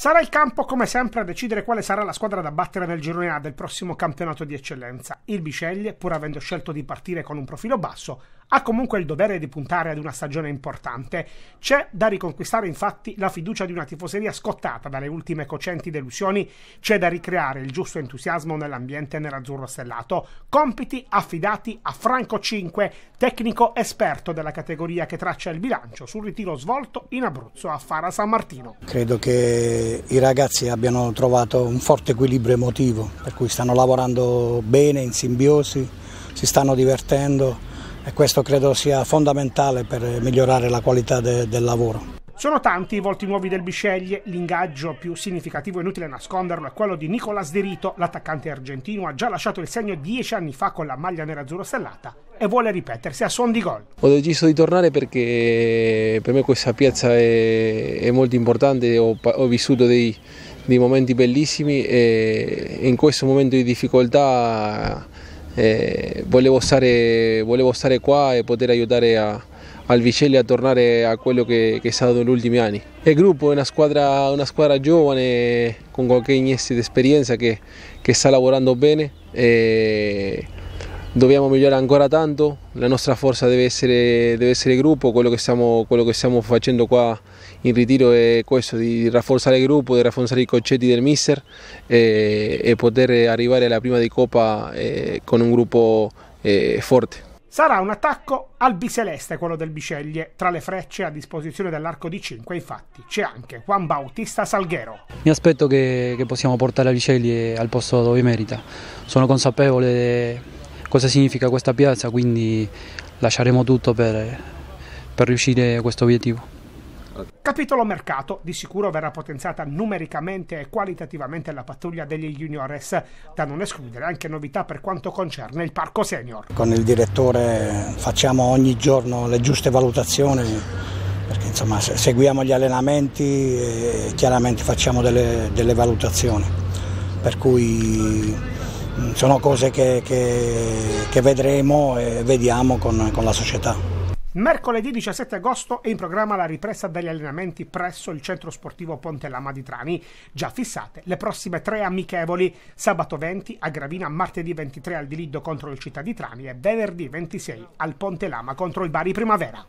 Sarà il campo, come sempre, a decidere quale sarà la squadra da battere nel girone A del prossimo campionato di eccellenza. Il Biceglie, pur avendo scelto di partire con un profilo basso, ha comunque il dovere di puntare ad una stagione importante. C'è da riconquistare infatti la fiducia di una tifoseria scottata dalle ultime cocenti delusioni, c'è da ricreare il giusto entusiasmo nell'ambiente nerazzurro stellato. Compiti affidati a Franco 5, tecnico esperto della categoria che traccia il bilancio sul ritiro svolto in Abruzzo a Fara San Martino. Credo che i ragazzi abbiano trovato un forte equilibrio emotivo, per cui stanno lavorando bene, in simbiosi, si stanno divertendo e questo credo sia fondamentale per migliorare la qualità de del lavoro. Sono tanti i volti nuovi del Bisceglie, l'ingaggio più significativo, inutile nasconderlo, è quello di Nicolas Derito, l'attaccante argentino, ha già lasciato il segno dieci anni fa con la maglia nerazzurro stellata e vuole ripetersi a suon di gol. Ho deciso di tornare perché per me questa piazza è, è molto importante, ho, ho vissuto dei, dei, momenti bellissimi e in questo momento di difficoltà eh, volevo, stare, volevo, stare, qua e poter aiutare a, al Vicelli a tornare a quello che, che, è stato negli ultimi anni. Il gruppo è una squadra, una squadra giovane con qualche iniezione di esperienza che, che, sta lavorando bene. E, dobbiamo migliorare ancora tanto, la nostra forza deve essere, deve essere gruppo, quello che, stiamo, quello che, stiamo, facendo qua in ritiro è questo, di rafforzare il gruppo, di rafforzare i concetti del mister e, e poter arrivare alla prima di Coppa eh, con un gruppo eh, forte. Sarà un attacco al biseleste, quello del Biceglie, tra le frecce a disposizione dell'arco di 5 infatti c'è anche Juan Bautista Salghero. Mi aspetto che, che possiamo portare la Biceglie al posto dove merita, sono consapevole cosa significa questa piazza, quindi lasceremo tutto per, per riuscire a questo obiettivo. Capitolo mercato, di sicuro verrà potenziata numericamente e qualitativamente la pattuglia degli juniores, da non escludere anche novità per quanto concerne il parco senior. Con il direttore facciamo ogni giorno le giuste valutazioni, perché insomma seguiamo gli allenamenti e eh, chiaramente facciamo delle, delle valutazioni, per cui sono cose che, che, che, vedremo e vediamo con, con la società. Mercoledì 17 agosto è in programma la ripresa degli allenamenti presso il centro sportivo Ponte Lama di Trani. Già fissate le prossime tre amichevoli: sabato 20 a Gravina, martedì 23 al Dilido contro il Città di Trani e venerdì 26 al Ponte Lama contro il Bari Primavera.